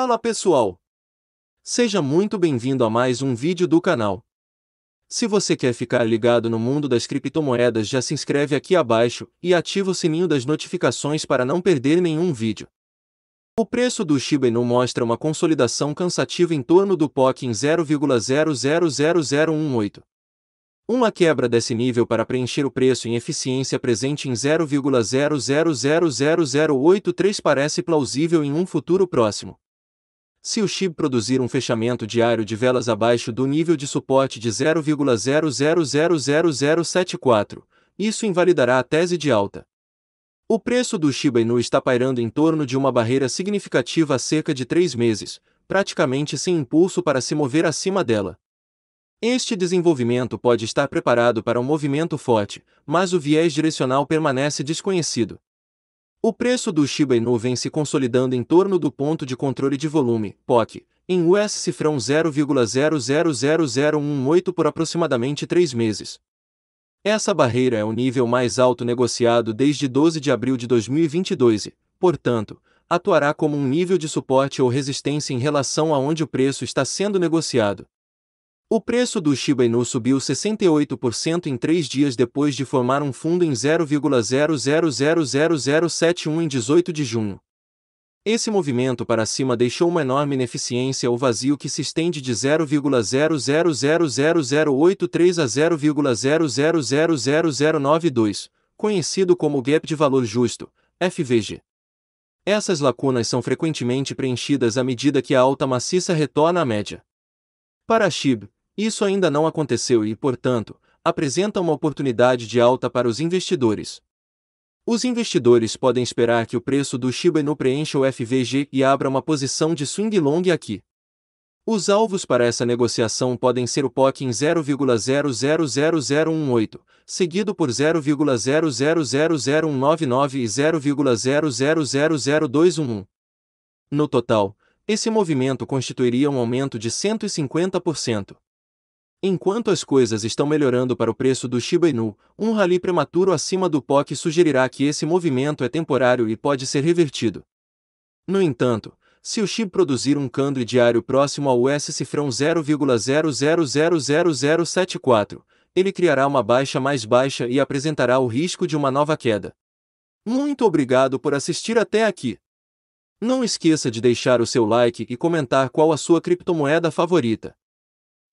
Fala pessoal! Seja muito bem-vindo a mais um vídeo do canal. Se você quer ficar ligado no mundo das criptomoedas já se inscreve aqui abaixo e ativa o sininho das notificações para não perder nenhum vídeo. O preço do Shiba Inu mostra uma consolidação cansativa em torno do POC em 0,000018. Uma quebra desse nível para preencher o preço em eficiência presente em 0.000083 parece plausível em um futuro próximo. Se o SHIB produzir um fechamento diário de velas abaixo do nível de suporte de 0.000074, isso invalidará a tese de alta. O preço do Shiba Inu está pairando em torno de uma barreira significativa há cerca de três meses, praticamente sem impulso para se mover acima dela. Este desenvolvimento pode estar preparado para um movimento forte, mas o viés direcional permanece desconhecido. O preço do Shiba Inu vem se consolidando em torno do ponto de controle de volume, POC, em US cifrão 0,000018 por aproximadamente três meses. Essa barreira é o nível mais alto negociado desde 12 de abril de 2022 e, portanto, atuará como um nível de suporte ou resistência em relação a onde o preço está sendo negociado. O preço do Shiba Inu subiu 68% em três dias depois de formar um fundo em 0,00000071 em 18 de junho. Esse movimento para cima deixou uma enorme ineficiência ou vazio que se estende de 0.000083 a 0.000092, conhecido como gap de valor justo, FVG. Essas lacunas são frequentemente preenchidas à medida que a alta maciça retorna à média. Para a SHIB, isso ainda não aconteceu e, portanto, apresenta uma oportunidade de alta para os investidores. Os investidores podem esperar que o preço do Shiba Inu preencha o FVG e abra uma posição de swing long aqui. Os alvos para essa negociação podem ser o POC em 0,000018, seguido por 0,00000199 e 0,00000211. No total, esse movimento constituiria um aumento de 150%. Enquanto as coisas estão melhorando para o preço do Shiba Inu, um rally prematuro acima do POC sugerirá que esse movimento é temporário e pode ser revertido. No entanto, se o SHIB produzir um candle diário próximo ao US cifrão 0,00000074, ele criará uma baixa mais baixa e apresentará o risco de uma nova queda. Muito obrigado por assistir até aqui. Não esqueça de deixar o seu like e comentar qual a sua criptomoeda favorita.